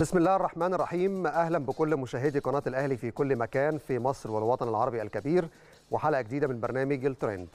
بسم الله الرحمن الرحيم اهلا بكل مشاهدي قناه الاهلي في كل مكان في مصر والوطن العربي الكبير وحلقه جديده من برنامج الترند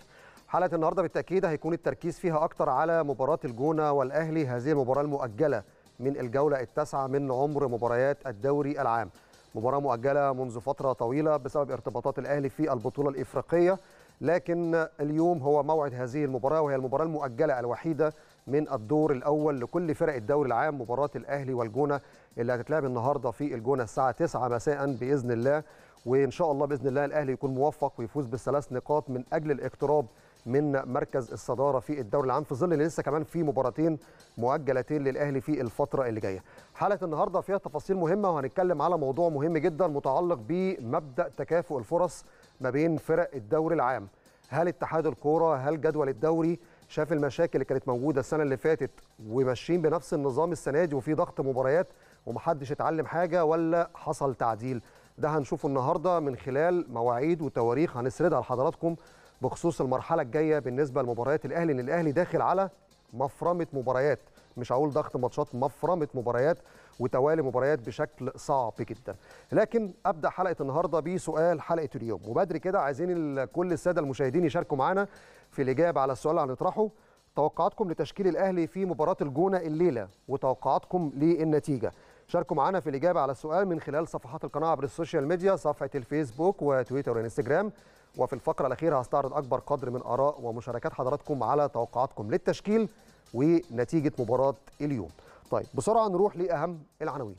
حلقه النهارده بالتاكيد هيكون التركيز فيها اكتر على مباراه الجونه والاهلي هذه المباراه المؤجله من الجوله التاسعه من عمر مباريات الدوري العام مباراه مؤجله منذ فتره طويله بسبب ارتباطات الاهلي في البطوله الافريقيه لكن اليوم هو موعد هذه المباراه وهي المباراه المؤجله الوحيده من الدور الاول لكل فرق الدوري العام مباراه الاهلي والجونه اللي هتتلعب النهارده في الجونه الساعه 9 مساء باذن الله وان شاء الله باذن الله الاهلي يكون موفق ويفوز بالثلاث نقاط من اجل الاقتراب من مركز الصداره في الدوري العام في ظل لسه كمان في مباراتين مؤجلتين للاهلي في الفتره اللي جايه. حلقه النهارده فيها تفاصيل مهمه وهنتكلم على موضوع مهم جدا متعلق بمبدا تكافؤ الفرص ما بين فرق الدوري العام. هل اتحاد الكوره هل جدول الدوري شاف المشاكل اللي كانت موجوده السنه اللي فاتت وماشيين بنفس النظام السنه دي وفي ضغط مباريات ومحدش اتعلم حاجه ولا حصل تعديل ده هنشوفه النهارده من خلال مواعيد وتواريخ هنسردها لحضراتكم بخصوص المرحله الجايه بالنسبه لمباريات الاهلي ان الاهلي داخل على مفرمه مباريات مش هقول ضغط ماتشات مفرمه مباريات وتوالي مباريات بشكل صعب جدا لكن ابدا حلقه النهارده بسؤال حلقه اليوم وبدري كده عايزين كل الساده المشاهدين يشاركوا معانا في الاجابه على السؤال اللي هنطرحه توقعاتكم لتشكيل الاهلي في مباراه الجونه الليله وتوقعاتكم للنتيجه شاركوا معنا في الإجابة على السؤال من خلال صفحات القناة عبر السوشيال ميديا صفحة الفيسبوك وتويتر وانستجرام وفي الفقرة الأخيرة هستعرض أكبر قدر من آراء ومشاركات حضراتكم على توقعاتكم للتشكيل ونتيجة مباراة اليوم طيب بسرعة نروح لأهم العناوين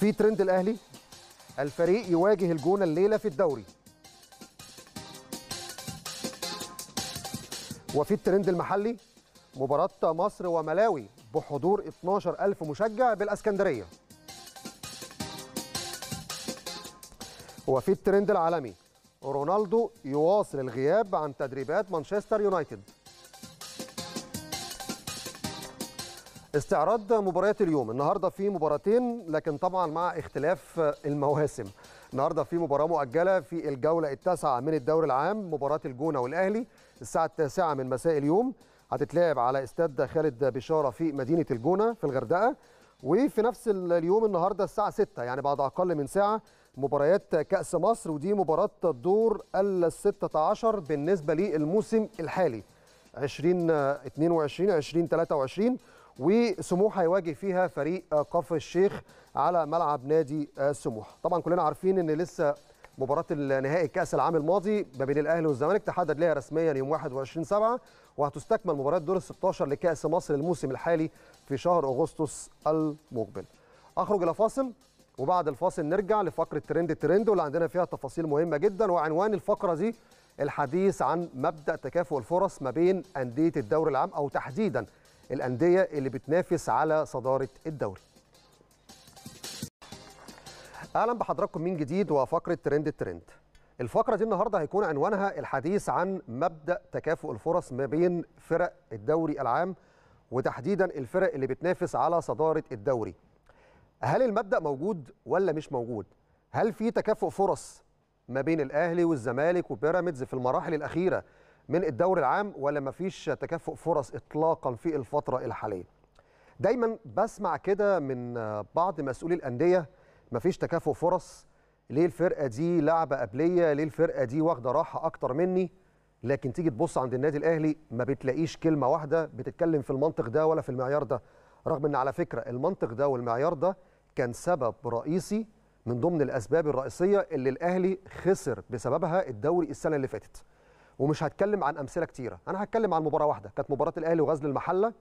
في ترند الأهلي الفريق يواجه الجونة الليلة في الدوري وفي الترند المحلي مباراة مصر وملاوي بحضور 12000 مشجع بالاسكندريه وفي الترند العالمي رونالدو يواصل الغياب عن تدريبات مانشستر يونايتد استعراض مباريات اليوم النهارده في مباراتين لكن طبعا مع اختلاف المواسم النهارده في مباراه مؤجله في الجوله التاسعه من الدوري العام مباراه الجونه والاهلي الساعه التاسعه من مساء اليوم هتتلعب على استاد خالد بشاره في مدينه الجونه في الغردقه وفي نفس اليوم النهارده الساعه 6 يعني بعد اقل من ساعه مباريات كاس مصر ودي مباراه الدور ال 16 بالنسبه للموسم الحالي 2022 2023 وسموحه هيواجه فيها فريق كفر الشيخ على ملعب نادي سموحه طبعا كلنا عارفين ان لسه مباراه النهائي كاس العام الماضي ما بين الاهلي والزمالك تحدد لها رسميا يوم 21 7 وهتستكمل مباريات دور ال 16 لكأس مصر الموسم الحالي في شهر أغسطس المقبل أخرج إلى فاصل وبعد الفاصل نرجع لفقرة ترند ترند واللي عندنا فيها تفاصيل مهمة جدا وعنوان الفقرة دي الحديث عن مبدأ تكافؤ الفرص ما بين أندية الدوري العام أو تحديدا الأندية اللي بتنافس على صدارة الدوري أهلا بحضراتكم من جديد وفقرة ترند ترند. الفقرة دي النهاردة هيكون عنوانها الحديث عن مبدأ تكافؤ الفرص ما بين فرق الدوري العام وتحديدا الفرق اللي بتنافس على صدارة الدوري هل المبدأ موجود ولا مش موجود؟ هل في تكافؤ فرص ما بين الأهلي والزمالك وبيراميدز في المراحل الأخيرة من الدوري العام ولا مفيش تكافؤ فرص إطلاقا في الفترة الحالية؟ دايما بسمع كده من بعض مسؤولي الأندية مفيش تكافؤ فرص ليه الفرقه دي لعبه قبليه ليه الفرقه دي واخده راحه اكتر مني لكن تيجي تبص عند النادي الاهلي ما بتلاقيش كلمه واحده بتتكلم في المنطق ده ولا في المعيار ده رغم ان على فكره المنطق ده والمعيار ده كان سبب رئيسي من ضمن الاسباب الرئيسيه اللي الاهلي خسر بسببها الدوري السنه اللي فاتت ومش هتكلم عن امثله كتيره انا هتكلم عن مباراه واحده كانت مباراه الاهلي وغزل المحله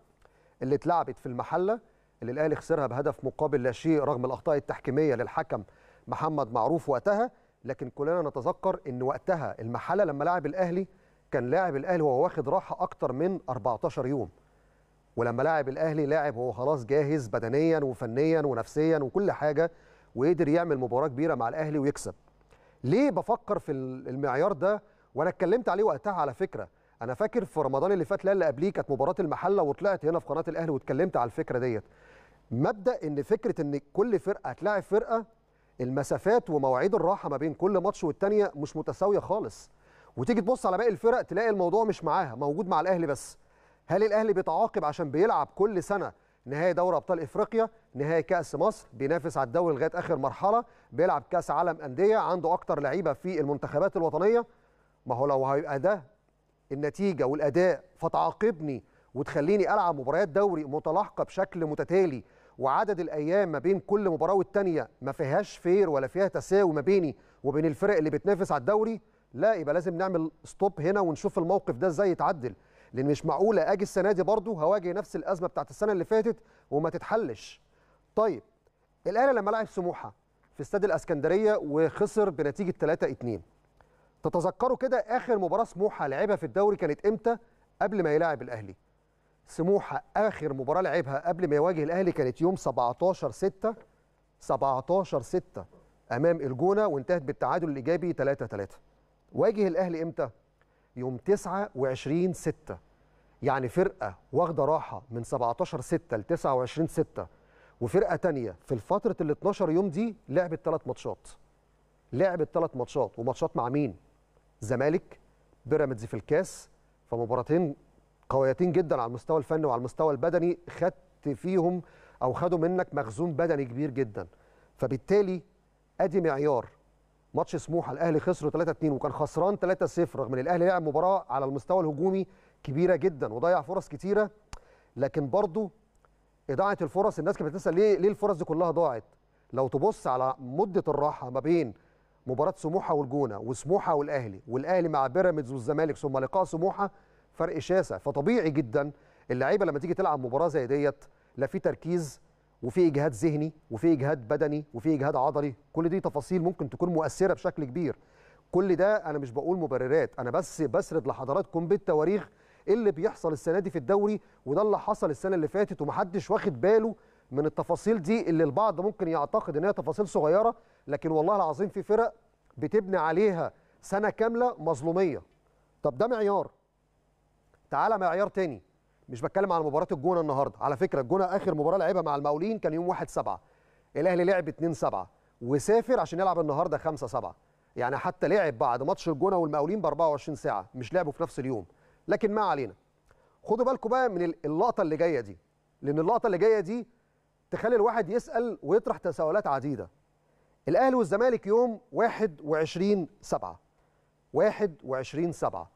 اللي اتلعبت في المحله اللي الاهلي خسرها بهدف مقابل لا شيء رغم الاخطاء التحكيميه للحكم محمد معروف وقتها لكن كلنا نتذكر ان وقتها المحله لما لعب الاهلي كان لاعب الاهلي وهو واخد راحه اكتر من 14 يوم ولما لاعب الاهلي لاعب وهو خلاص جاهز بدنيا وفنيا ونفسيا وكل حاجه وقدر يعمل مباراه كبيره مع الاهلي ويكسب ليه بفكر في المعيار ده وانا اتكلمت عليه وقتها على فكره انا فاكر في رمضان اللي فات اللي قبليه كانت مباراه المحله وطلعت هنا في قناه الاهلي واتكلمت على الفكره ديت مبدا ان فكره ان كل فرقه هتلاعب فرقه المسافات ومواعيد الراحه ما بين كل ماتش والتانيه مش متساويه خالص وتيجي تبص على باقي الفرق تلاقي الموضوع مش معاها موجود مع الاهلي بس هل الاهلي بيتعاقب عشان بيلعب كل سنه نهائي دوري ابطال افريقيا نهائي كاس مصر بينافس على الدوري لغايه اخر مرحله بيلعب كاس عالم انديه عنده اكتر لعيبه في المنتخبات الوطنيه ما هو لو هيبقى ده النتيجه والاداء فتعاقبني وتخليني العب مباريات دوري متلاحقه بشكل متتالي وعدد الايام ما بين كل مباراه والثانيه ما فيهاش فير ولا فيها تساوي ما بيني وبين الفرق اللي بتنافس على الدوري لا يبقى لازم نعمل ستوب هنا ونشوف الموقف ده ازاي يتعدل لان مش معقوله اجي السنه دي برضو هواجه نفس الازمه بتاعت السنه اللي فاتت وما تتحلش طيب الاهلي لما لعب سموحه في استاد الاسكندريه وخسر بنتيجه 3 2 تتذكروا كده اخر مباراه سموحه لعبها في الدوري كانت امتى قبل ما يلاعب الاهلي سموحه اخر مباراه لعبها قبل ما يواجه الاهلي كانت يوم 17 6 17 6 امام الجونه وانتهت بالتعادل الايجابي 3 3 واجه الاهلي امتى يوم 29 6 يعني فرقه واخده راحه من 17 6 ل 29 6 وفرقه تانية في الفتره ال 12 يوم دي لعبت ثلاث ماتشات لعبت ثلاث ماتشات وماتشات مع مين زمالك بيراميدز في الكاس فمباراتين قويتين جدا على المستوى الفني وعلى المستوى البدني خدت فيهم او خدوا منك مخزون بدني كبير جدا فبالتالي ادي معيار ماتش سموحه الاهلي خسروا 3 2 وكان خسران 3 0 رغم ان الاهلي لعب مباراه على المستوى الهجومي كبيره جدا وضيع فرص كتيره لكن برضو اضاعه الفرص الناس كانت بتسال ليه ليه الفرص دي كلها ضاعت لو تبص على مده الراحه ما بين مباراه سموحه والجونه وسموحه والاهلي والاهلي مع بيراميدز والزمالك ثم لقاء سموحه فرق شاسع فطبيعي جدا اللعيبه لما تيجي تلعب مباراه زي ديت لا في تركيز وفي اجهاد ذهني وفي اجهاد بدني وفي اجهاد عضلي كل دي تفاصيل ممكن تكون مؤثره بشكل كبير كل ده انا مش بقول مبررات انا بس بسرد لحضراتكم بالتواريخ اللي بيحصل السنه دي في الدوري وده اللي حصل السنه اللي فاتت ومحدش واخد باله من التفاصيل دي اللي البعض ممكن يعتقد ان هي تفاصيل صغيره لكن والله العظيم في فرق بتبني عليها سنه كامله مظلوميه طب ده معيار تعالى معيار تاني مش بتكلم على مباراه الجونه النهارده على فكره الجونه اخر مباراه لعبها مع المقاولين كان يوم 1 7 الاهلي لعب 2 7 وسافر عشان يلعب النهارده 5 7 يعني حتى لعب بعد ماتش الجونه والمقاولين ب 24 ساعه مش لعبوا في نفس اليوم لكن ما علينا خدوا بالكم بقى من اللقطه اللي جايه دي لان اللقطه اللي جايه دي تخلي الواحد يسال ويطرح تساؤلات عديده الاهلي والزمالك يوم 21 7 21 7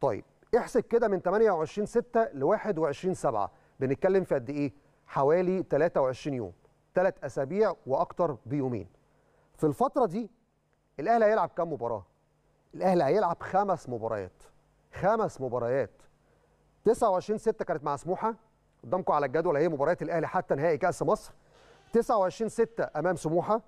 طيب احسب كده من 28 6 ل 21 7 بنتكلم في قد ايه حوالي 23 يوم ثلاث اسابيع واكثر بيومين في الفتره دي الاهلي هيلعب كام مباراه الاهلي هيلعب خمس مباريات خمس مباريات 29 6 كانت مع سموحه قدامكم على الجدول اهي مباريات الاهلي حتى نهائي كاس مصر 29 6 امام سموحه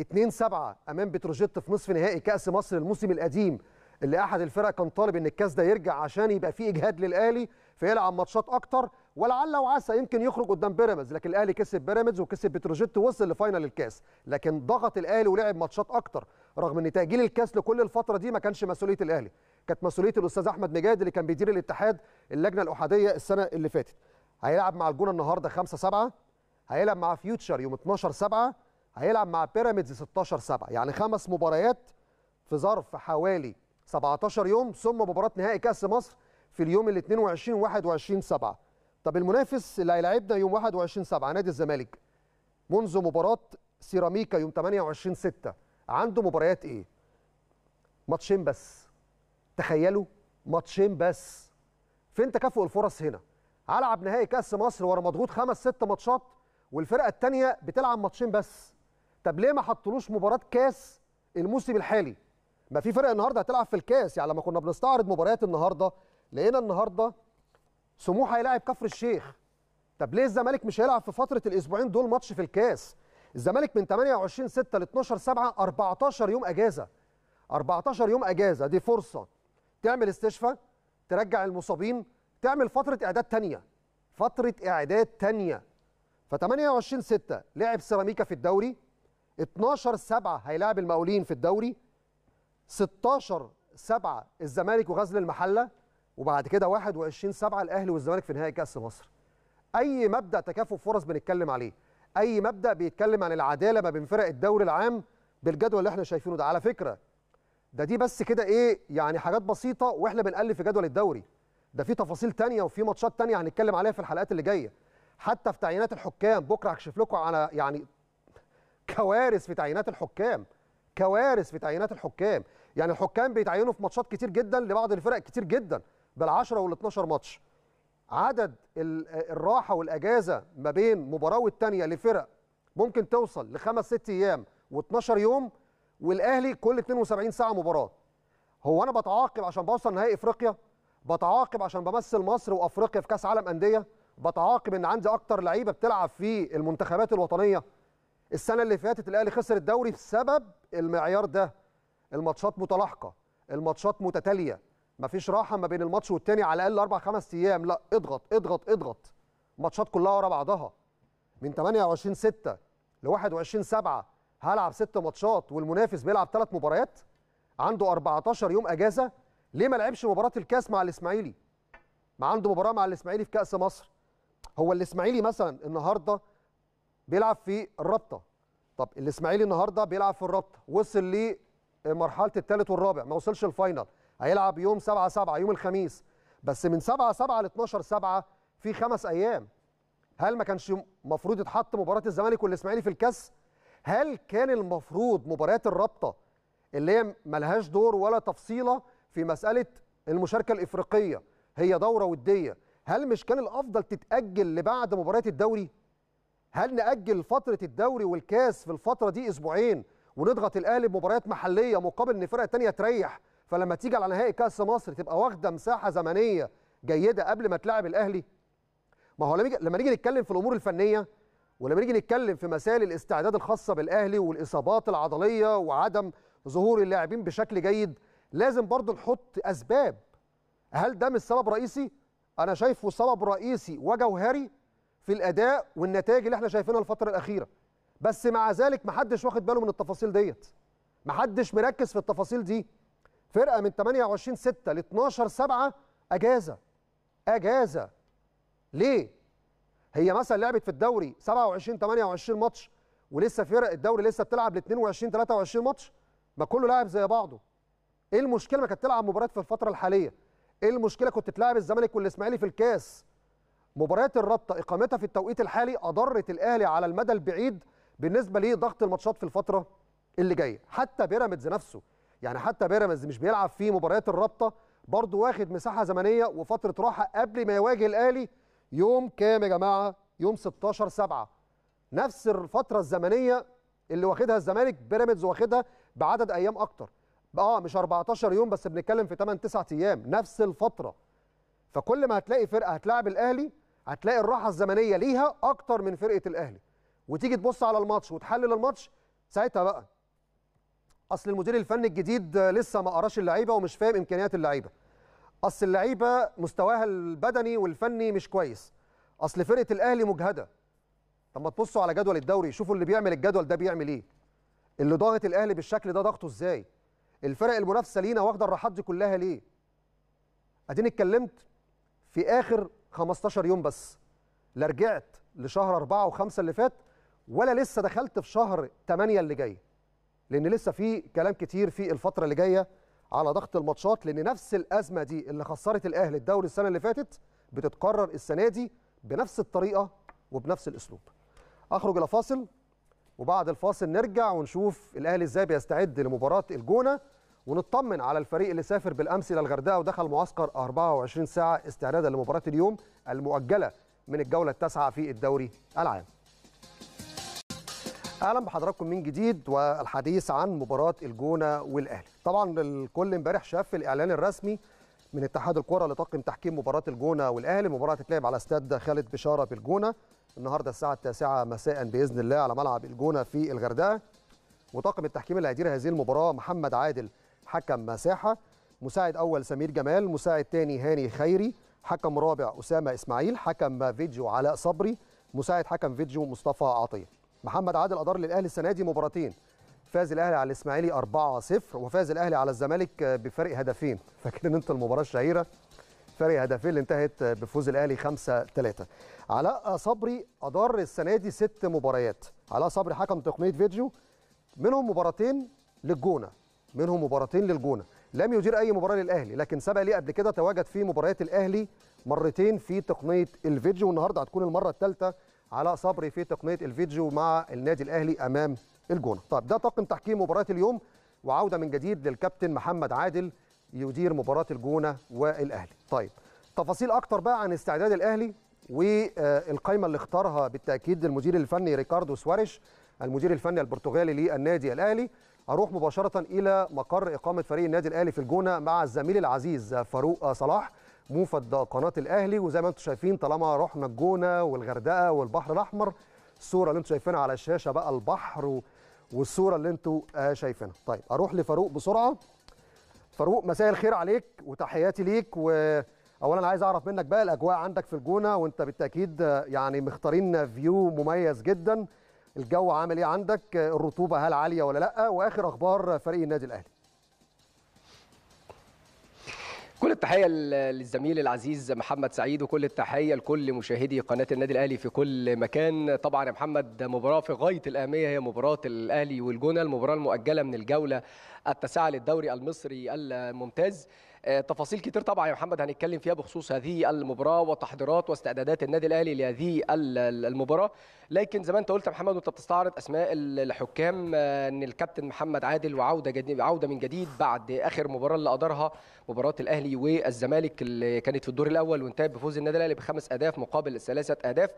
2 7 امام بتروجيت في نصف نهائي كاس مصر الموسم القديم اللي احد الفرق كان طالب ان الكاس ده يرجع عشان يبقى فيه اجهاد للاهلي فيلعب ماتشات اكتر ولعل وعسى يمكن يخرج قدام بيراميدز لكن الاهلي كسب بيراميدز وكسب بتروجيت ووصل لفاينل الكاس لكن ضغط الاهلي ولعب ماتشات اكتر رغم ان تاجيل الكاس لكل الفتره دي ما كانش مسؤوليه الاهلي كانت مسؤوليه الاستاذ احمد مجاد اللي كان بيدير الاتحاد اللجنه الاحاديه السنه اللي فاتت هيلعب مع الجونه النهارده 5 7 هيلعب مع فيوتشر يوم 12 7 هيلعب مع بيراميدز 16 7 يعني خمس مباريات في ظرف حوالي 17 يوم ثم مباراه نهائي كاس مصر في اليوم ال 22 21 7 طب المنافس اللي هيلاعبنا يوم 21 7 نادي الزمالك منذ مباراه سيراميكا يوم 28 6 عنده مباريات ايه ماتشين بس تخيلوا ماتشين بس فين تكافؤ الفرص هنا هلعب نهائي كاس مصر ورا مضغوط خمس ست ماتشات والفرقه الثانيه بتلعب ماتشين بس طب ليه ما حطلوش مباراه كاس الموسم الحالي ما في فرق النهارده هتلعب في الكاس يعني لما كنا بنستعرض مباريات النهارده لقينا النهارده سموحه هيلاعب كفر الشيخ طب ليه الزمالك مش هيلعب في فتره الاسبوعين دول ماتش في الكاس الزمالك من 28 6 ل 12 7 14 يوم اجازه 14 يوم اجازه دي فرصه تعمل استشفاء ترجع المصابين تعمل فتره اعداد ثانيه فتره اعداد ثانيه ف 28 6 لعب سيراميكا في الدوري 12 7 هيلاعب المقاولين في الدوري 16 7 الزمالك وغزل المحله وبعد كده 21 7 الاهلي والزمالك في نهائي كاس مصر. اي مبدا تكافؤ فرص بنتكلم عليه، اي مبدا بيتكلم عن العداله ما بين فرق الدوري العام بالجدول اللي احنا شايفينه ده، على فكره ده دي بس كده ايه يعني حاجات بسيطه واحنا بنقلب في جدول الدوري. ده في تفاصيل تانية وفي ماتشات تانية هنتكلم عليها في الحلقات اللي جايه. حتى في تعيينات الحكام بكره هكشف لكم على يعني كوارث في تعيينات الحكام. كوارث في تعيينات الحكام يعني الحكام بيتعينوا في ماتشات كتير جدا لبعض الفرق كتير جدا بال10 وال12 ماتش عدد الراحه والاجازه ما بين مباراه والثانيه لفرق ممكن توصل لخمس ست ايام و12 يوم والاهلي كل 72 ساعه مباراه هو انا بتعاقب عشان بوصل نهائي افريقيا بتعاقب عشان بمثل مصر وافريقيا في كاس عالم انديه بتعاقب ان عندي اكتر لعيبه بتلعب في المنتخبات الوطنيه السنه اللي فاتت الاهلي خسر الدوري بسبب المعيار ده الماتشات متلاحقه الماتشات متتاليه مفيش راحه ما بين الماتش والتاني على الاقل اربع خمس ايام لا اضغط اضغط اضغط ماتشات كلها ورا بعضها من 28 6 ل 21 7 هلعب ست ماتشات والمنافس بيلعب ثلاث مباريات عنده 14 يوم اجازه ليه ما لعبش مباراه الكاس مع الاسماعيلي ما عنده مباراه مع الاسماعيلي في كاس مصر هو الاسماعيلي مثلا النهارده بيلعب في الرابطه طب الاسماعيلي النهارده بيلعب في الرابطه وصل لمرحله آه، الثالث والرابع ما وصلش الفاينل هيلعب يوم 7 7 يوم الخميس بس من 7 7 ل 12 7 في خمس ايام هل ما كانش المفروض يتحط مباراه الزمالك والاسماعيلي في الكاس هل كان المفروض مباريات الرابطه اللي هي ملهاش دور ولا تفصيله في مساله المشاركه الافريقيه هي دوره وديه هل مش كان الافضل تتاجل لبعد مباراه الدوري هل نأجل فترة الدوري والكاس في الفترة دي أسبوعين ونضغط الأهلي بمباريات محلية مقابل إن الفرقة التانية تريح فلما تيجي على نهائي كاس مصر تبقى واخدة مساحة زمنية جيدة قبل ما تلعب الأهلي؟ ما هو لما نيجي نتكلم في الأمور الفنية ولما نيجي نتكلم في مسائل الاستعداد الخاصة بالأهلي والإصابات العضلية وعدم ظهور اللاعبين بشكل جيد لازم برضه نحط أسباب هل ده مش سبب رئيسي؟ أنا شايفه سبب رئيسي وجوهري في الاداء والنتائج اللي احنا شايفينها الفتره الاخيره بس مع ذلك محدش واخد باله من التفاصيل ديت محدش مركز في التفاصيل دي فرقه من 28 6 ل 12 7 اجازه اجازه ليه هي مثلا لعبت في الدوري 27 28 ماتش ولسه فرق الدوري لسه بتلعب ل 22 23 ماتش ما كله لاعب زي بعضه ايه المشكله ما كانت تلعب مباريات في الفتره الحاليه ايه المشكله كنت تلعب الزمالك والاسماعيلي في الكاس مباريات الرابطه اقامتها في التوقيت الحالي اضرت الاهلي على المدى البعيد بالنسبه لضغط الماتشات في الفتره اللي جايه حتى بيراميدز نفسه يعني حتى بيراميدز مش بيلعب في مباريات الرابطه برضه واخد مساحه زمنيه وفتره راحه قبل ما يواجه الاهلي يوم كام يا جماعه يوم 16 7 نفس الفتره الزمنيه اللي واخدها الزمالك بيراميدز واخدها بعدد ايام اكتر اه مش 14 يوم بس بنتكلم في 8 9 ايام نفس الفتره فكل ما هتلاقي فرقه هتلاعب الاهلي هتلاقي الراحه الزمنيه ليها اكتر من فرقه الاهلي وتيجي تبص على الماتش وتحلل الماتش ساعتها بقى اصل المدير الفني الجديد لسه ما قراش اللعيبه ومش فاهم امكانيات اللعيبه اصل اللعيبه مستواها البدني والفني مش كويس اصل فرقه الاهلي مجهده طب ما تبصوا على جدول الدوري شوفوا اللي بيعمل الجدول ده بيعمل ايه اللي ضاغط الاهلي بالشكل ده ضغطه ازاي الفرق المنافسه لينا واخده الراحات دي كلها ليه اديني اتكلمت في اخر 15 يوم بس لا رجعت لشهر أربعة وخمسة اللي فات ولا لسه دخلت في شهر 8 اللي جاي لأن لسه في كلام كتير في الفترة اللي جاية على ضغط الماتشات لأن نفس الأزمة دي اللي خسرت الأهلي الدوري السنة اللي فاتت بتتكرر السنة دي بنفس الطريقة وبنفس الأسلوب أخرج إلى فاصل وبعد الفاصل نرجع ونشوف الأهلي إزاي بيستعد لمباراة الجونة ونطمن على الفريق اللي سافر بالامس الى الغردقه ودخل معسكر 24 ساعه استعدادا لمباراه اليوم المؤجله من الجوله التاسعه في الدوري العام. اهلا بحضراتكم من جديد والحديث عن مباراه الجونه والاهلي. طبعا الكل امبارح شاف الاعلان الرسمي من اتحاد الكره لطاقم تحكيم مباراه الجونه والاهلي، المباراه هتتلعب على استاد خالد بشاره بالجونه النهارده الساعه التاسعة مساء باذن الله على ملعب الجونه في الغردقه. وطاقم التحكيم اللي هيدير هذه المباراه محمد عادل حكم مساحه مساعد اول سمير جمال مساعد تاني هاني خيري حكم رابع اسامه اسماعيل حكم فيديو علاء صبري مساعد حكم فيديو مصطفى عطيه محمد عادل ادار للاهلي السنه دي مباراتين فاز الاهلي على الاسماعيلي 4-0 وفاز الاهلي على الزمالك بفرق هدفين فاكرين انت المباراه الشهيره فرق هدفين اللي انتهت بفوز الاهلي 5-3 علاء صبري ادار السنه دي ست مباريات علاء صبري حكم تقنيه فيديو منهم مباراتين للجونه منهم مباراتين للجونه لم يدير اي مباراه للاهلي لكن سبق لي قبل كده تواجد في مباريات الاهلي مرتين في تقنيه الفيديو والنهارده هتكون المره الثالثه على صبري في تقنيه الفيديو مع النادي الاهلي امام الجونه طب ده طاقم تحكيم مباراه اليوم وعوده من جديد للكابتن محمد عادل يدير مباراه الجونه والاهلي طيب تفاصيل اكتر بقى عن استعداد الاهلي والقائمه اللي اختارها بالتاكيد المدير الفني ريكاردو سواريش المدير الفني البرتغالي للنادي الاهلي اروح مباشره الى مقر اقامه فريق النادي الاهلي في الجونه مع الزميل العزيز فاروق صلاح موفد قناه الاهلي وزي ما انتم شايفين طالما رحنا الجونه والغردقه والبحر الاحمر الصوره اللي انتم شايفينها على الشاشه بقى البحر والصوره اللي انتم آه، شايفينها طيب اروح لفاروق بسرعه فاروق مساء الخير عليك وتحياتي ليك واولا عايز اعرف منك بقى الاجواء عندك في الجونه وانت بالتاكيد آه، يعني مختارين فيو مميز جدا الجو عامل ايه عندك الرطوبه هل عاليه ولا لا واخر اخبار فريق النادي الاهلي كل التحية للزميل العزيز محمد سعيد وكل التحية لكل مشاهدي قناة النادي الأهلي في كل مكان طبعا يا محمد مباراة في غاية الأهمية هي مباراة الأهلي والجونة المباراة المؤجلة من الجولة التاسعة للدوري المصري الممتاز آه، تفاصيل كتير طبعا يا محمد هنتكلم فيها بخصوص هذه المباراه وتحضيرات واستعدادات النادي الاهلي لهذه المباراه لكن زي ما انت قلت يا محمد وانت بتستعرض اسماء الحكام آه، ان الكابتن محمد عادل وعوده جديد عوده من جديد بعد اخر مباراه اللي ادارها مباراه الاهلي والزمالك اللي كانت في الدور الاول وانتهت بفوز النادي الاهلي بخمس اهداف مقابل ثلاثه اهداف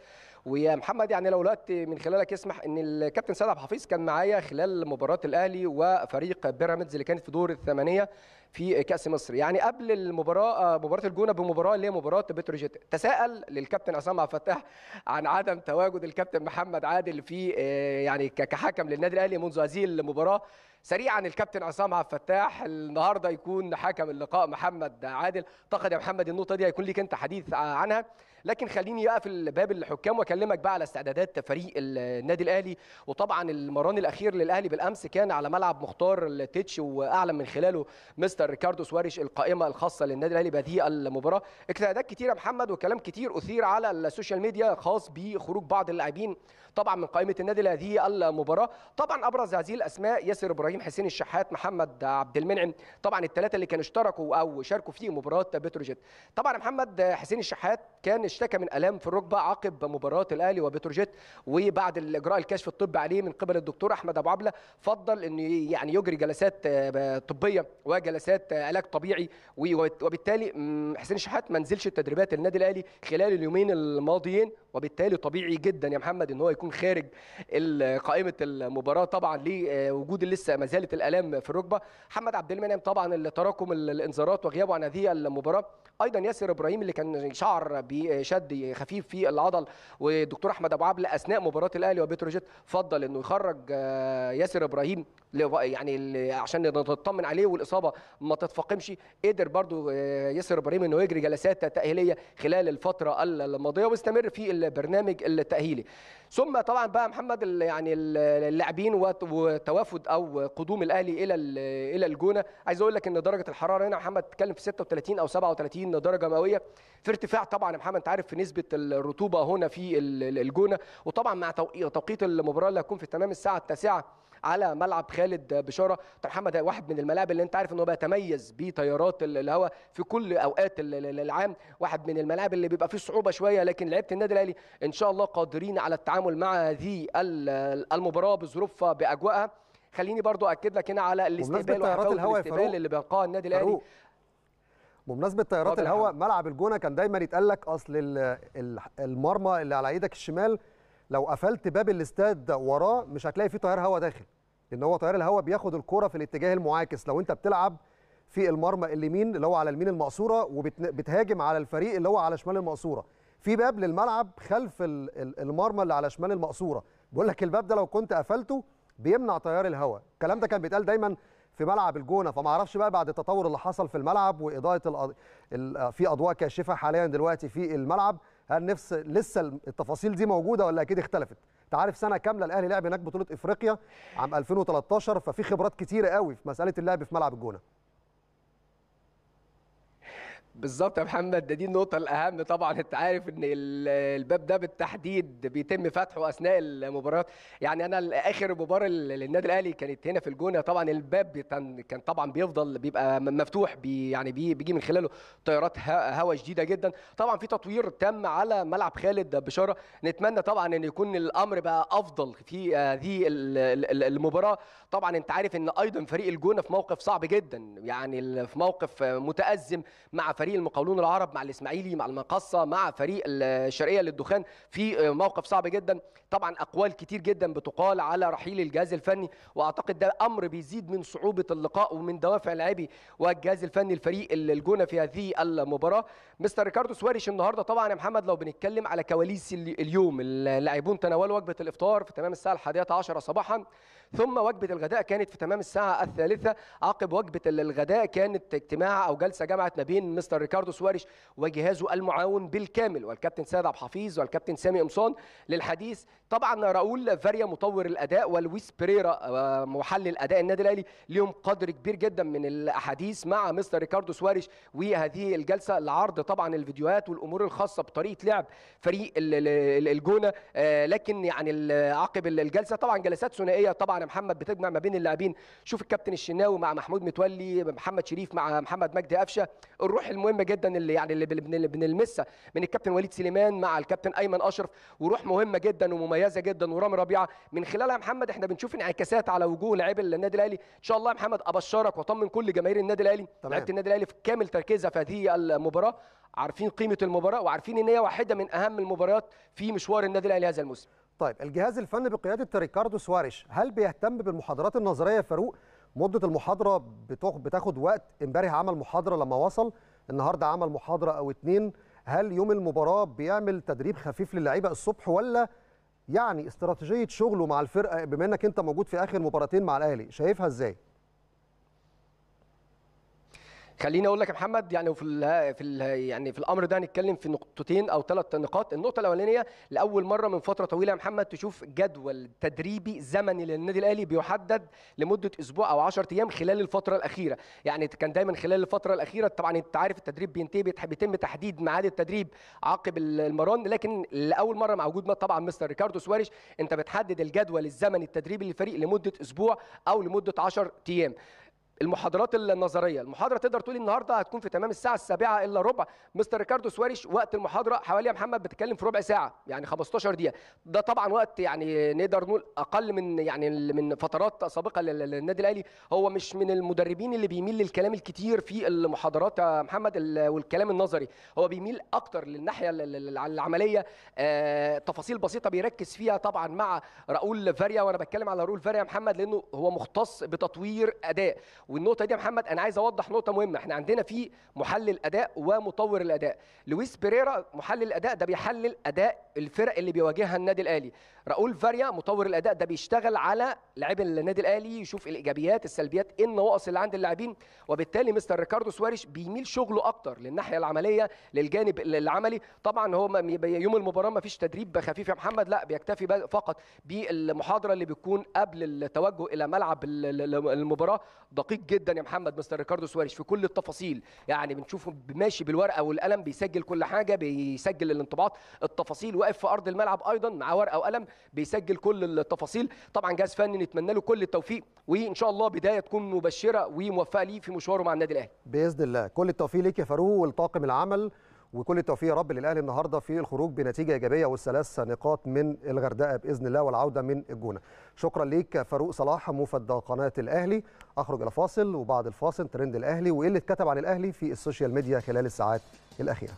ويا محمد يعني لو الوقت من خلالك يسمح ان الكابتن سعد عبد الحفيظ كان معايا خلال مباراه الاهلي وفريق بيراميدز اللي كانت في دور الثمانيه في كاس مصر يعني قبل المباراه آه، مباراه الجونه بمباراه اللي هي مباراه بتروجيت تساءل للكابتن عصام عبد الفتاح عن عدم تواجد الكابتن محمد عادل في آه، يعني كحكم للنادي الاهلي منذ هذه المباراه سريعا الكابتن عصام عبد الفتاح النهارده يكون حكم اللقاء محمد عادل اعتقد يا محمد النقطه دي هيكون ليك انت حديث عنها لكن خليني اقفل باب الحكام واكلمك بقى على استعدادات فريق النادي الاهلي وطبعا المران الاخير للاهلي بالامس كان على ملعب مختار التتش واعلن من خلاله مستر ريكاردو سواريش القائمه الخاصه للنادي الاهلي بهذه المباراه اجتهادات كتيره محمد وكلام كتير اثير على السوشيال ميديا خاص بخروج بعض اللاعبين طبعا من قائمه النادي لهذه المباراه طبعا ابرز هذه الاسماء ياسر ابراهيم حسين الشحات محمد عبد المنعم طبعا الثلاثه اللي كانوا اشتركوا او شاركوا في مباراه بتروجيت طبعا محمد حسين الشحات كان اشتكى من الام في الركبه عقب مباراه الاهلي وبتروجيت وبعد الاجراء الكشف الطبي عليه من قبل الدكتور احمد ابو عبله فضل انه يعني يجري جلسات آه، طبيه وجلسات آه، علاج طبيعي وبالتالي حسين الشحات ما نزلش التدريبات النادي الاهلي خلال اليومين الماضيين وبالتالي طبيعي جدا يا محمد ان هو يكون خارج قائمه المباراه طبعا لوجود لسه ما زالت الالام في الركبه محمد عبد المنعم طبعا اللي تراكم الانذارات وغيابه عن هذه المباراه ايضا ياسر ابراهيم اللي كان شعر بشد خفيف في العضل والدكتور احمد ابو عبله اثناء مباراه الاهلي وبتروجيت فضل انه يخرج آه، ياسر ابراهيم يعني عشان نطمن عليه والاصابه ما تتفاقمش قدر برضو آه، ياسر ابراهيم انه يجري جلسات تاهيليه خلال الفتره الماضيه واستمر في البرنامج التاهيلي ثم طبعا بقى محمد يعني اللاعبين وتوافد او قدوم الاهلي الى الى الجونه عايز اقول لك ان درجه الحراره هنا محمد اتكلم في 36 او 37 درجه مئويه في ارتفاع طبعا يا محمد انت عارف في نسبه الرطوبه هنا في الجونه وطبعا مع توقيت المباراه اللي هتكون في تمام الساعه 9 على ملعب خالد بشاره طبعا محمد واحد من الملاعب اللي انت عارف ان هو بيتميز بطيارات الهواء في كل اوقات العام واحد من الملاعب اللي بيبقى فيه صعوبه شويه لكن لعيبه النادي الاهلي ان شاء الله قادرين على التعامل مع هذه المباراه بظروفها باجواءها خليني برضو اكد لك هنا على الاستقبال وحفاوه الاستقبال اللي بيلقاها النادي الاهلي بمناسبه طيارات الهواء ملعب الجونه كان دايما يتقال لك اصل المرمى اللي على ايدك الشمال لو قفلت باب الاستاد وراه مش هتلاقي فيه تيار هواء داخل لان هو تيار الهواء بياخد الكرة في الاتجاه المعاكس لو انت بتلعب في المرمى اليمين اللي هو على اليمين المقصوره وبتهاجم على الفريق اللي هو على شمال المقصوره في باب للملعب خلف المرمى اللي على شمال المقصوره بقول لك الباب ده لو كنت قفلته بيمنع تيار الهواء الكلام ده كان بيتقال دايما في ملعب الجونه فما اعرفش بقى بعد التطور اللي حصل في الملعب واضاءه في اضواء كاشفه حاليا دلوقتي في الملعب هل نفس لسه التفاصيل دي موجوده ولا اكيد اختلفت انت عارف سنه كامله الاهلي لعب هناك بطوله افريقيا عام 2013 ففي خبرات كتيره قوي في مساله اللعب في ملعب الجونه بالظبط يا محمد ده دي النقطة الأهم طبعا أنت عارف إن الباب ده بالتحديد بيتم فتحه أثناء المباريات، يعني أنا آخر مباراة للنادي الأهلي كانت هنا في الجونة طبعا الباب كان طبعا بيفضل بيبقى مفتوح بي يعني بيجي من خلاله طيارات هواء شديدة جدا، طبعا في تطوير تم على ملعب خالد بشارة، نتمنى طبعا إن يكون الأمر بقى أفضل في هذه المباراة، طبعا انت عارف ان ايضا فريق الجونه في موقف صعب جدا يعني في موقف متازم مع فريق المقاولون العرب مع الاسماعيلي مع المقصه مع فريق الشرقيه للدخان في موقف صعب جدا طبعا اقوال كتير جدا بتقال على رحيل الجهاز الفني واعتقد ده امر بيزيد من صعوبه اللقاء ومن دوافع لاعبي والجهاز الفني الفريق الجونه في هذه المباراه مستر ريكاردو سواريش النهارده طبعا يا محمد لو بنتكلم على كواليس اليوم اللاعبون تناولوا وجبه الافطار في تمام الساعه 11 صباحا ثم وجبه الغداء كانت في تمام الساعة الثالثة عقب وجبة الغداء كانت اجتماع أو جلسة جمعت ما بين مستر ريكاردو سواريش وجهازه المعاون بالكامل والكابتن سيد عبد الحفيظ والكابتن سامي قمصان للحديث طبعا راؤول فاريا مطور الأداء ولويس بريرا آه، محلل أداء النادي الأهلي ليهم قدر كبير جدا من الأحاديث مع مستر ريكاردو سواريش وهذه الجلسة لعرض طبعا الفيديوهات والأمور الخاصة بطريقة لعب فريق الجونة آه، لكن يعني عقب الجلسة طبعا جلسات ثنائية طبعا محمد بتجمع ما بين اللاعبين شوف الكابتن الشناوي مع محمود متولي محمد شريف مع محمد مجدي قفشه الروح المهمه جدا اللي يعني اللي بنلمسها من الكابتن وليد سليمان مع الكابتن ايمن اشرف وروح مهمه جدا ومميزه جدا ورامي ربيعه من خلالها يا محمد احنا بنشوف انعكاسات على وجوه لعيبه النادي الاهلي ان شاء الله يا محمد ابشرك واطمن كل جماهير النادي الاهلي لعيبه النادي الاهلي في كامل تركيزها في هذه المباراه عارفين قيمه المباراه وعارفين ان هي واحده من اهم المباريات في مشوار النادي الاهلي هذا الموسم طيب الجهاز الفني بقياده ريكاردو سواريش هل بيهتم بالمحاضرات النظريه يا فاروق مده المحاضره بتاخد وقت امبارح عمل محاضره لما وصل النهارده عمل محاضره او اتنين هل يوم المباراه بيعمل تدريب خفيف للعيبه الصبح ولا يعني استراتيجيه شغله مع الفرقه بما انك انت موجود في اخر مباراتين مع الاهلي شايفها ازاي خليني اقول لك يا محمد يعني في ال في ال يعني في الامر ده هنتكلم في نقطتين او ثلاث نقاط النقطه الاولانيه لاول مره من فتره طويله يا محمد تشوف جدول تدريبي زمني للنادي الاهلي بيحدد لمده اسبوع او 10 ايام خلال الفتره الاخيره يعني كان دايما خلال الفتره الاخيره طبعا انت عارف التدريب بينتهي بيتم تحديد ميعاد التدريب عقب المران لكن لاول مره مع وجود طبعا مستر ريكاردو سواريش انت بتحدد الجدول الزمني التدريبي للفريق لمده اسبوع او لمده 10 ايام المحاضرات النظريه المحاضره تقدر تقول النهارده هتكون في تمام الساعه السابعة الا ربع مستر ريكاردو سواريش وقت المحاضره حوالي يا محمد بتتكلم في ربع ساعه يعني 15 دقيقه ده طبعا وقت يعني نقدر نقول اقل من يعني من فترات سابقه للنادي الاهلي هو مش من المدربين اللي بيميل للكلام الكتير في المحاضرات يا محمد والكلام النظري هو بيميل اكتر للناحيه العمليه آه، تفاصيل بسيطه بيركز فيها طبعا مع راؤول فاريا وانا بتكلم على راؤول فاريا يا محمد لانه هو مختص بتطوير اداء والنقطه دي يا محمد انا عايز اوضح نقطه مهمه احنا عندنا في محلل اداء ومطور الاداء لويس بيريرا محلل الاداء ده بيحلل اداء الفرق اللي بيواجهها النادي الاهلي راؤول فاريا مطور الاداء ده بيشتغل على لاعبين النادي الاهلي يشوف الايجابيات السلبيات ايه النواقص اللي عند اللاعبين وبالتالي مستر ريكاردو سواريش بيميل شغله اكتر للناحيه العمليه للجانب العملي طبعا هو يوم المباراه ما فيش تدريب خفيف يا محمد لا بيكتفي فقط بالمحاضره اللي بتكون قبل التوجه الى ملعب المباراه دقيق دقيق جدا يا محمد مستر ريكاردو سواريش في كل التفاصيل يعني بنشوفه ماشي بالورقه والقلم بيسجل كل حاجه بيسجل الانطباعات التفاصيل واقف في ارض الملعب ايضا مع ورقه وقلم بيسجل كل التفاصيل طبعا جهاز فني نتمنى له كل التوفيق وان شاء الله بدايه تكون مبشره وموفقه ليه في مشواره مع النادي الاهلي باذن الله كل التوفيق ليك يا فاروق ولطاقم العمل وكل التوفيق يا رب للاهلي النهارده في الخروج بنتيجه ايجابيه والثلاث نقاط من الغردقه باذن الله والعوده من الجونه. شكرا ليك فاروق صلاح موفد قناه الاهلي اخرج الى فاصل وبعد الفاصل ترند الاهلي وايه اللي اتكتب عن الاهلي في السوشيال ميديا خلال الساعات الاخيره.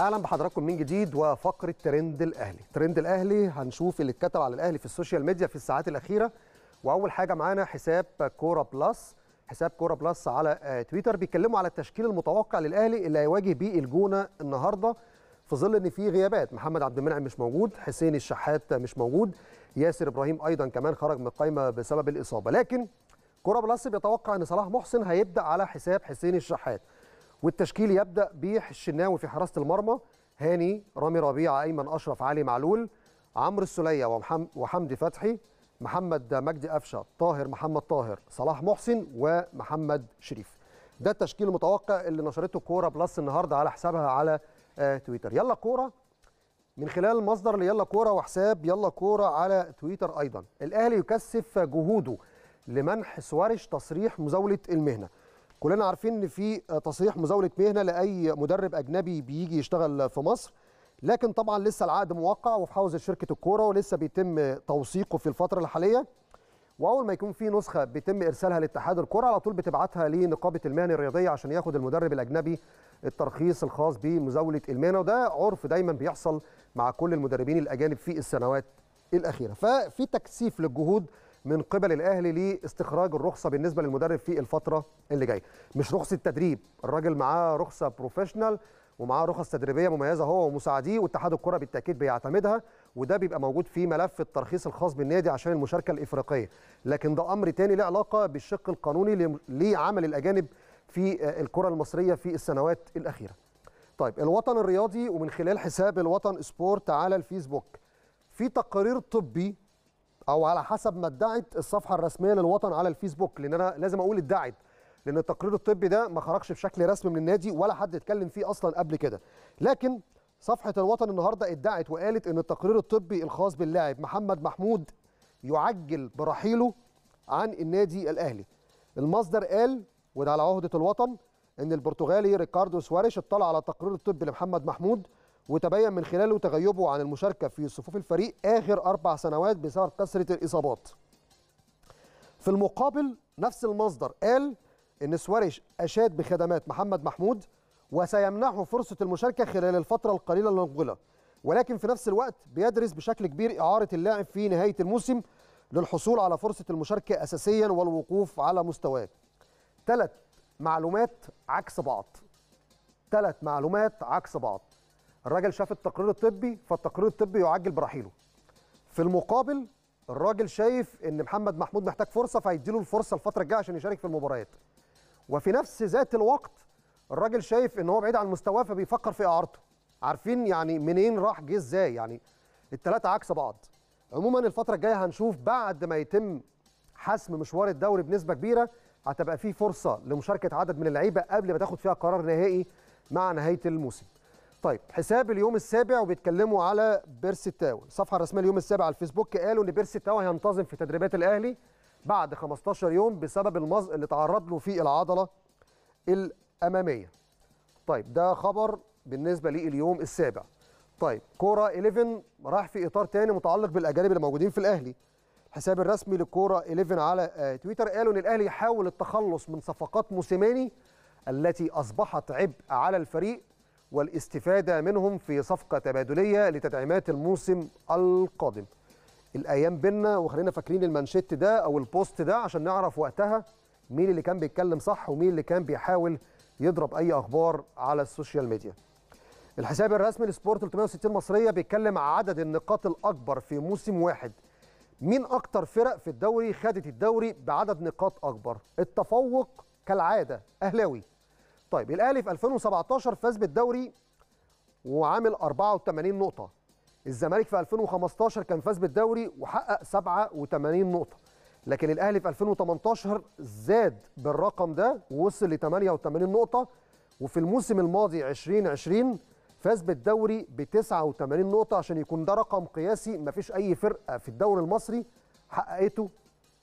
اهلا بحضراتكم من جديد وفقره ترند الاهلي، ترند الاهلي هنشوف اللي اتكتب على الاهلي في السوشيال ميديا في الساعات الاخيره واول حاجه معانا حساب كوره بلس حساب كوره بلس على آه، تويتر بيتكلموا على التشكيل المتوقع للاهلي اللي هيواجه بيه الجونه النهارده في ظل ان في غيابات محمد عبد المنعم مش موجود حسين الشحات مش موجود ياسر ابراهيم ايضا كمان خرج من القايمه بسبب الاصابه لكن كوره بلس بيتوقع ان صلاح محسن هيبدا على حساب حسين الشحات والتشكيل يبدا الشناوي في حراسه المرمى هاني رامي ربيعه ايمن اشرف علي معلول عمرو السليه وحمدي فتحي محمد مجدي قفشه طاهر محمد طاهر صلاح محسن ومحمد شريف ده التشكيل المتوقع اللي نشرته كوره بلس النهارده على حسابها على آه، تويتر يلا كوره من خلال مصدر ليلا كوره وحساب يلا كوره على تويتر ايضا الاهلي يكثف جهوده لمنح سواريش تصريح مزاوله المهنه كلنا عارفين ان في تصريح مزاوله مهنه لاي مدرب اجنبي بيجي يشتغل في مصر لكن طبعا لسه العقد موقع وفي حوزه شركه الكوره ولسه بيتم توثيقه في الفتره الحاليه واول ما يكون في نسخه بيتم ارسالها لاتحاد الكوره على طول بتبعتها لنقابه المهن الرياضيه عشان ياخد المدرب الاجنبي الترخيص الخاص بمزاوله المهنه وده عرف دايما بيحصل مع كل المدربين الاجانب في السنوات الاخيره ففي تكثيف للجهود من قبل الاهلي لاستخراج الرخصه بالنسبه للمدرب في الفتره اللي جايه مش رخصه تدريب الراجل معاه رخصه بروفيشنال ومعاه رخص تدريبيه مميزه هو ومساعديه واتحاد الكره بالتاكيد بيعتمدها وده بيبقى موجود في ملف الترخيص الخاص بالنادي عشان المشاركه الافريقيه لكن ده امر تاني له علاقه بالشق القانوني لعمل الاجانب في آه، الكره المصريه في السنوات الاخيره طيب الوطن الرياضي ومن خلال حساب الوطن سبورت على الفيسبوك في تقارير طبي او على حسب ما ادعت الصفحه الرسميه للوطن على الفيسبوك لان انا لازم اقول ادعت لان التقرير الطبي ده ما خرجش بشكل رسمي من النادي ولا حد اتكلم فيه اصلا قبل كده لكن صفحه الوطن النهارده ادعت وقالت ان التقرير الطبي الخاص باللاعب محمد محمود يعجل برحيله عن النادي الاهلي المصدر قال وده على عهده الوطن ان البرتغالي ريكاردو سواريش اطلع على التقرير الطبي لمحمد محمود وتبين من خلاله تغيبه عن المشاركه في صفوف الفريق اخر اربع سنوات بسبب كثره الاصابات. في المقابل نفس المصدر قال ان سواريش اشاد بخدمات محمد محمود وسيمنحه فرصه المشاركه خلال الفتره القليله المقبله ولكن في نفس الوقت بيدرس بشكل كبير اعاره اللاعب في نهايه الموسم للحصول على فرصه المشاركه اساسيا والوقوف على مستواه ثلاث معلومات عكس بعض ثلاث معلومات عكس بعض الراجل شاف التقرير الطبي فالتقرير الطبي يعجل برحيله في المقابل الراجل شايف ان محمد محمود محتاج فرصه فهيديله الفرصه الفتره الجايه عشان يشارك في المباريات وفي نفس ذات الوقت الراجل شايف ان هو بعيد عن مستواه فبيفكر في اعارته عارفين يعني منين راح جه ازاي يعني الثلاثه عكس بعض عموما الفتره الجايه هنشوف بعد ما يتم حسم مشوار الدوري بنسبه كبيره هتبقى في فرصه لمشاركه عدد من اللعيبه قبل ما تاخد فيها قرار نهائي مع نهايه الموسم طيب حساب اليوم السابع وبيتكلموا على بيرسي تاو الصفحه الرسميه اليوم السابع على الفيسبوك قالوا ان بيرسي تاو هينتظم في تدريبات الاهلي بعد 15 يوم بسبب المزق اللي تعرض له في العضله الاماميه طيب ده خبر بالنسبه لليوم السابع طيب كوره 11 راح في اطار تاني متعلق بالاجانب اللي موجودين في الاهلي الحساب الرسمي للكوره 11 على آه، تويتر قالوا ان الاهلي يحاول التخلص من صفقات موسيماني التي اصبحت عبء على الفريق والاستفاده منهم في صفقه تبادليه لتدعيمات الموسم القادم الايام بينا وخلينا فاكرين المانشيت ده او البوست ده عشان نعرف وقتها مين اللي كان بيتكلم صح ومين اللي كان بيحاول يضرب اي اخبار على السوشيال ميديا الحساب الرسمي لسبورت 360 مصريه بيتكلم على عدد النقاط الاكبر في موسم واحد مين اكتر فرق في الدوري خدت الدوري بعدد نقاط اكبر التفوق كالعاده اهلاوي طيب الاهلي في 2017 فاز بالدوري وعامل 84 نقطه الزمالك في 2015 كان فاز بالدوري وحقق 87 نقطه لكن الاهلي في 2018 زاد بالرقم ده ووصل ل 88 نقطه وفي الموسم الماضي 2020 فاز بالدوري ب 89 نقطه عشان يكون ده رقم قياسي مفيش اي فرقه في الدوري المصري حققته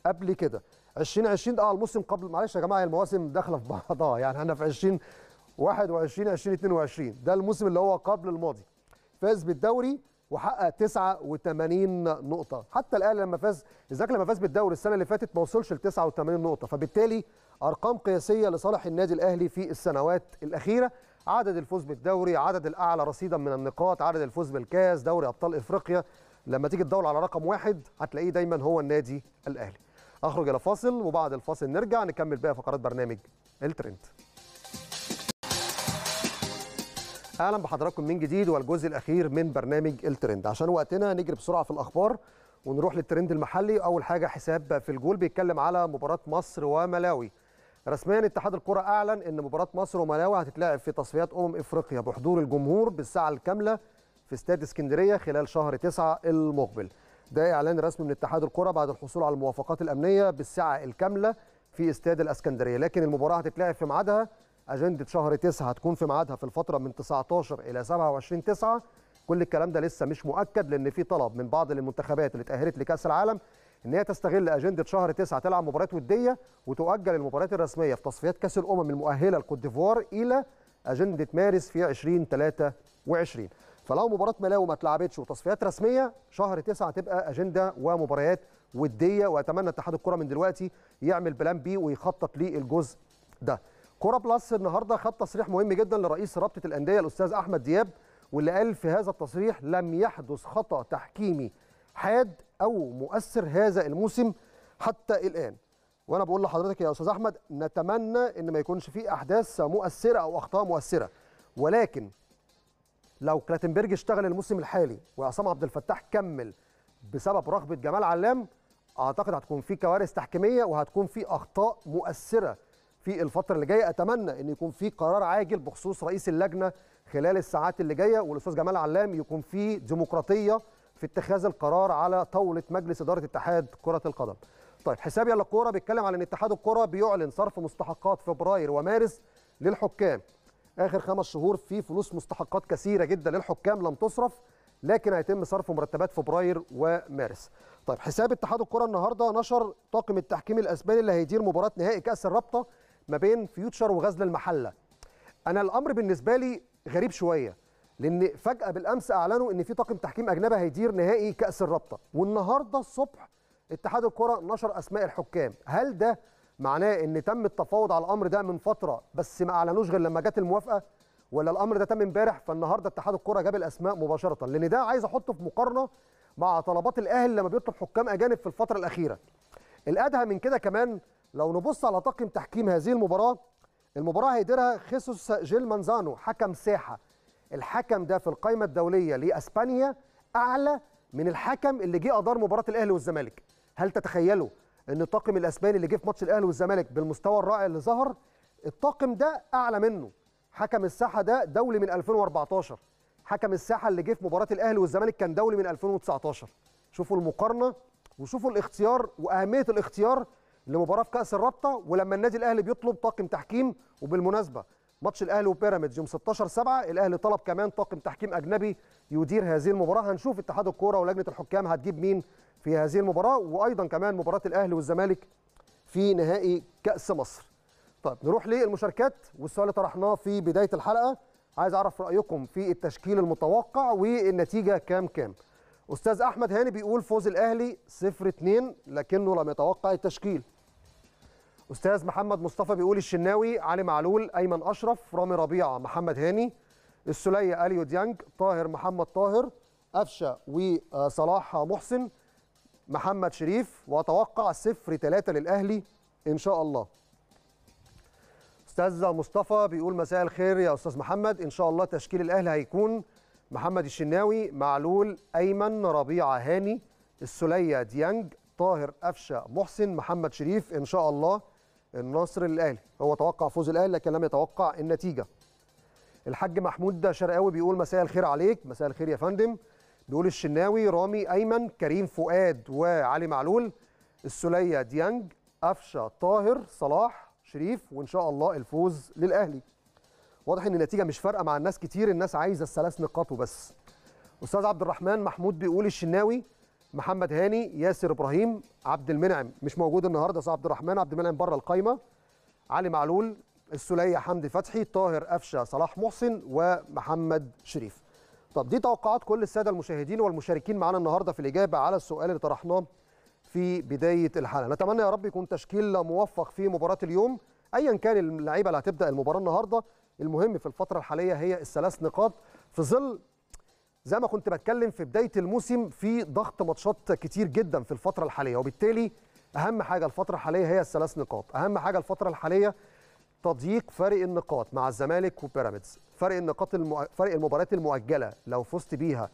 قبل كده 2020 ده اه الموسم قبل معلش يا جماعه المواسم داخله في بعضها يعني احنا في 2021 2022 ده الموسم اللي هو قبل الماضي فاز بالدوري وحقق 89 نقطه حتى الاهلي لما فاز الزمالك لما فاز بالدوري السنه اللي فاتت ما وصلش ل 89 نقطه فبالتالي ارقام قياسيه لصالح النادي الاهلي في السنوات الاخيره عدد الفوز بالدوري عدد الاعلى رصيدا من النقاط عدد الفوز بالكاس دوري ابطال افريقيا لما تيجي تدور على رقم واحد هتلاقيه دايما هو النادي الاهلي اخرج الى فاصل وبعد الفاصل نرجع نكمل بقى فقرات برنامج الترند اهلا بحضراتكم من جديد والجزء الاخير من برنامج الترند عشان وقتنا نجري بسرعه في الاخبار ونروح للترند المحلي اول حاجه حساب في الجول بيتكلم على مباراه مصر وملاوي رسميا اتحاد الكره اعلن ان مباراه مصر وملاوي هتتلعب في تصفيات امم افريقيا بحضور الجمهور بالساعه الكامله في استاد اسكندريه خلال شهر 9 المقبل ده اعلان رسمي من اتحاد الكره بعد الحصول على الموافقات الامنيه بالساعه الكامله في استاد الاسكندريه لكن المباراه هتتلعب في ميعادها اجنده شهر 9 هتكون في ميعادها في الفتره من 19 الى 27 9 كل الكلام ده لسه مش مؤكد لان في طلب من بعض المنتخبات اللي اتاهلت لكاس العالم ان هي تستغل اجنده شهر 9 تلعب مباريات وديه وتؤجل المباريات الرسميه في تصفيات كاس الامم المؤهله لكوت ديفوار الى اجنده مارس في 2023 فلو مباراه ملاوي ما اتلعبتش وتصفيات رسميه شهر 9 تبقى اجنده ومباريات وديه واتمنى اتحاد الكره من دلوقتي يعمل بلان بي ويخطط للجزء ده كوره بلس النهارده خد تصريح مهم جدا لرئيس رابطه الانديه الاستاذ احمد دياب واللي قال في هذا التصريح لم يحدث خطا تحكيمي حاد او مؤثر هذا الموسم حتى الان وانا بقول لحضرتك يا استاذ احمد نتمنى ان ما يكونش في احداث مؤثره او اخطاء مؤثره ولكن لو كلاتنبرج اشتغل الموسم الحالي وعصام عبد الفتاح كمل بسبب رغبه جمال علام اعتقد هتكون في كوارث تحكيميه وهتكون في اخطاء مؤثره في الفتره اللي جايه اتمنى ان يكون في قرار عاجل بخصوص رئيس اللجنه خلال الساعات اللي جايه والاستاذ جمال علام يكون في ديمقراطيه في اتخاذ القرار على طاوله مجلس اداره اتحاد كره القدم طيب حساب يلا الكوره بيتكلم على ان اتحاد الكره بيعلن صرف مستحقات فبراير ومارس للحكام اخر خمس شهور في فلوس مستحقات كثيره جدا للحكام لم تصرف لكن هيتم صرف مرتبات فبراير ومارس طيب حساب اتحاد الكره النهارده نشر طاقم التحكيم الاسباني اللي هيدير مباراه نهائي كاس الرابطه ما بين فيوتشر وغزل المحله انا الامر بالنسبه لي غريب شويه لان فجاه بالامس اعلنوا ان في طاقم تحكيم اجنبي هيدير نهائي كاس الرابطه والنهارده الصبح اتحاد الكره نشر اسماء الحكام هل ده معناه ان تم التفاوض على الامر ده من فتره بس ما اعلنوش غير لما جت الموافقه ولا الامر ده تم امبارح فالنهارده اتحاد الكره جاب الاسماء مباشره لان ده عايز احطه في مقارنه مع طلبات الاهلي لما بيطلب حكام اجانب في الفتره الاخيره الادهى من كده كمان لو نبص على طاقم تحكيم هذه المباراه المباراه هيديرها خيسوس جيل مانزانو حكم ساحه الحكم ده في القائمه الدوليه لاسبانيا اعلى من الحكم اللي جه ادار مباراه الاهلي والزمالك هل تتخيلوا ان الطاقم الاسباني اللي جه في ماتش الاهلي والزمالك بالمستوى الرائع اللي ظهر الطاقم ده اعلى منه حكم الساحه ده دولي من 2014 حكم الساحه اللي جه في مباراه الاهلي والزمالك كان دولي من 2019 شوفوا المقارنه وشوفوا الاختيار واهميه الاختيار لمباراه في كاس الرابطه ولما النادي الاهلي بيطلب طاقم تحكيم وبالمناسبه ماتش الاهلي وبيراميدز يوم 16 7 الاهلي طلب كمان طاقم تحكيم اجنبي يدير هذه المباراه هنشوف اتحاد الكوره ولجنه الحكام هتجيب مين في هذه المباراه وايضا كمان مباراه الاهلي والزمالك في نهائي كاس مصر طيب نروح للمشاركات والسؤال اللي طرحناه في بدايه الحلقه عايز اعرف رايكم في التشكيل المتوقع والنتيجه كام كام استاذ احمد هاني بيقول فوز الاهلي 0 2 لكنه لم يتوقع التشكيل استاذ محمد مصطفى بيقول الشناوي علي معلول ايمن اشرف رامي ربيعه محمد هاني السليه اليو ديانج طاهر محمد طاهر قفشه آه، وصلاح محسن محمد شريف واتوقع صفر ثلاثة للاهلي ان شاء الله استاذ مصطفى بيقول مساء الخير يا استاذ محمد ان شاء الله تشكيل الاهلي هيكون محمد الشناوي معلول ايمن ربيعه هاني السليه ديانج طاهر قفشه محسن محمد شريف ان شاء الله النصر للاهلي هو توقع فوز الاهلي لكن لم يتوقع النتيجه الحاج محمود شرقاوي بيقول مساء الخير عليك مساء الخير يا فندم بيقول الشناوي رامي ايمن كريم فؤاد وعلي معلول السوليه ديانج قفشه طاهر صلاح شريف وان شاء الله الفوز للاهلي واضح ان النتيجه مش فارقه مع الناس كتير الناس عايزه الثلاث نقاط وبس استاذ عبد الرحمن محمود بيقول الشناوي محمد هاني ياسر ابراهيم عبد المنعم مش موجود النهارده صاحب عبد الرحمن عبد المنعم بره القايمه علي معلول السلية حمدي فتحي طاهر قفشه صلاح محسن ومحمد شريف طب دي توقعات كل الساده المشاهدين والمشاركين معانا النهارده في الاجابه على السؤال اللي طرحناه في بدايه الحلقه نتمنى يا رب يكون تشكيل موفق في مباراه اليوم ايا كان اللعيبه اللي هتبدا المباراه النهارده المهم في الفتره الحاليه هي الثلاث نقاط في ظل زي ما كنت بتكلم في بدايه الموسم في ضغط ماتشات كتير جدا في الفتره الحاليه وبالتالي اهم حاجه الفتره الحاليه هي الثلاث نقاط اهم حاجه الفتره الحاليه تضييق فرق النقاط مع الزمالك وبيراميدز فرق النقاط المؤ... فرق المباريات المؤجله لو فزت بيها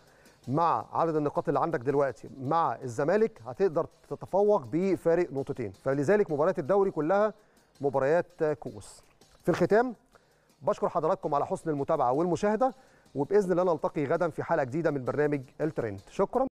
مع عدد النقاط اللي عندك دلوقتي مع الزمالك هتقدر تتفوق بفارق نقطتين فلذلك مباريات الدوري كلها مباريات كؤوس في الختام بشكر حضراتكم على حسن المتابعه والمشاهده وباذن الله نلتقي غدا في حلقه جديده من برنامج الترند شكرا